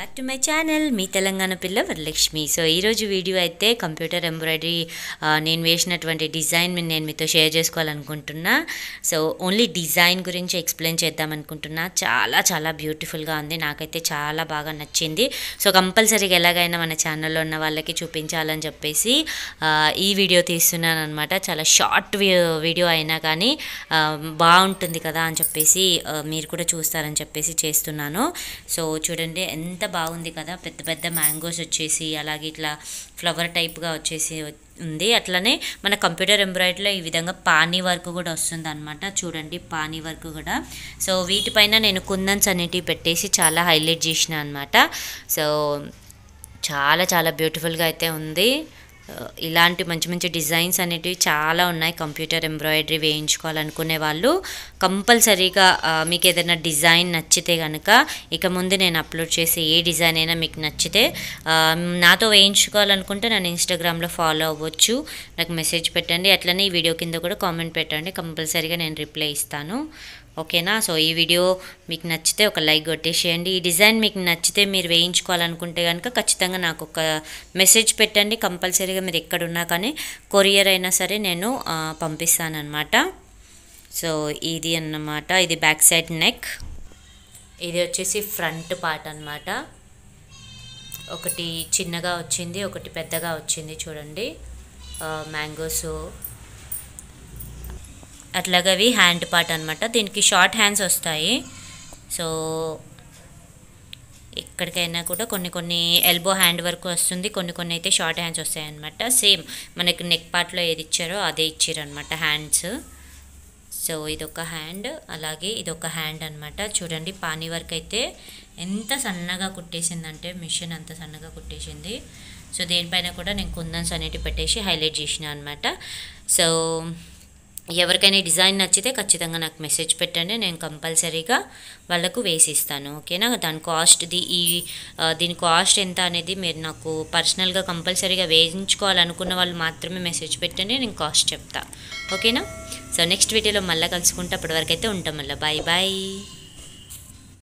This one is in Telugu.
బ్యాక్ టు మై ఛానల్ మీ తెలంగాణ పిల్ల వరలక్ష్మి సో ఈరోజు వీడియో అయితే కంప్యూటర్ ఎంబ్రాయిడరీ నేను వేసినటువంటి డిజైన్ నేను మీతో షేర్ చేసుకోవాలనుకుంటున్నా సో ఓన్లీ డిజైన్ గురించి ఎక్స్ప్లెయిన్ చేద్దాం అనుకుంటున్నా చాలా చాలా బ్యూటిఫుల్గా ఉంది నాకైతే చాలా బాగా నచ్చింది సో కంపల్సరీగా ఎలాగైనా మన ఛానల్లో ఉన్న వాళ్ళకి చూపించాలని చెప్పేసి ఈ వీడియో తీస్తున్నాను అనమాట చాలా షార్ట్ వీడియో అయినా కానీ బాగుంటుంది కదా అని చెప్పేసి మీరు కూడా చూస్తారని చెప్పేసి చేస్తున్నాను సో చూడండి ఎంత బాగుంది కదా పెద్ద పెద్ద మ్యాంగోస్ వచ్చేసి అలాగే ఇట్లా ఫ్లవర్ టైప్గా వచ్చేసి ఉంది అట్లనే మన కంప్యూటర్ ఎంబ్రాయిడరీలో ఈ విధంగా పానీ వర్క్ కూడా వస్తుందన్నమాట చూడండి పానీ వర్క్ కూడా సో వీటిపైన నేను కుందన్స్ అనేటివి పెట్టేసి చాలా హైలైట్ చేసిన అనమాట సో చాలా చాలా బ్యూటిఫుల్గా అయితే ఉంది ఇలాంటి మంచి మంచి డిజైన్స్ అనేటివి చాలా ఉన్నాయి కంప్యూటర్ ఎంబ్రాయిడరీ వేయించుకోవాలనుకునే వాళ్ళు కంపల్సరీగా మీకు ఏదైనా డిజైన్ నచ్చితే కనుక ఇక ముందు నేను అప్లోడ్ చేసే ఏ డిజైన్ అయినా మీకు నచ్చితే నాతో వేయించుకోవాలనుకుంటే నన్ను ఇన్స్టాగ్రామ్లో ఫాలో అవ్వచ్చు నాకు మెసేజ్ పెట్టండి అట్లనే ఈ వీడియో కింద కూడా కామెంట్ పెట్టండి కంపల్సరీగా నేను రిప్లై ఇస్తాను ఓకేనా సో ఈ వీడియో మీకు నచ్చితే ఒక లైక్ కొట్టేసేయండి ఈ డిజైన్ మీకు నచ్చితే మీరు వేయించుకోవాలనుకుంటే కనుక ఖచ్చితంగా నాకు ఒక మెసేజ్ పెట్టండి కంపల్సరీగా మీరు ఎక్కడున్నా కానీ కొరియర్ అయినా సరే నేను పంపిస్తానమాట సో ఇది అన్నమాట ఇది బ్యాక్ సైడ్ నెక్ ఇది వచ్చేసి ఫ్రంట్ పార్ట్ అనమాట ఒకటి చిన్నగా వచ్చింది ఒకటి పెద్దగా వచ్చింది చూడండి మ్యాంగోస్ అట్లాగవి హ్యాండ్ పార్ట్ అనమాట దీనికి షార్ట్ హ్యాండ్స్ వస్తాయి సో ఎక్కడికైనా కూడా కొన్ని కొన్ని ఎల్బో హ్యాండ్ వర్క్ వస్తుంది కొన్ని కొన్ని అయితే షార్ట్ హ్యాండ్స్ వస్తాయన్నమాట సేమ్ మనకి నెక్ పార్ట్లో ఏది ఇచ్చారో అదే ఇచ్చారనమాట హ్యాండ్స్ సో ఇదొక హ్యాండ్ అలాగే ఇదొక హ్యాండ్ అనమాట చూడండి పానీ వర్క్ అయితే ఎంత సన్నగా కుట్టేసిందంటే మిషన్ అంత సన్నగా కుట్టేసింది సో దేనిపైన కూడా నేను కుందన్స్ అనేటివి పెట్టేసి హైలైట్ చేసిన అనమాట సో ఎవరికైనా డిజైన్ నచ్చితే ఖచ్చితంగా నాకు మెసేజ్ పెట్టండి నేను కంపల్సరీగా వాళ్ళకు వేసిస్తాను ఓకేనా దాని కాస్ట్ ది ఈ దీని కాస్ట్ ఎంత అనేది మీరు నాకు పర్సనల్గా కంపల్సరీగా వేయించుకోవాలనుకున్న వాళ్ళు మాత్రమే మెసేజ్ పెట్టండి నేను కాస్ట్ చెప్తా ఓకేనా సో నెక్స్ట్ వీడియోలో మళ్ళీ కలుసుకుంటే అయితే ఉంటాం మళ్ళీ బాయ్ బాయ్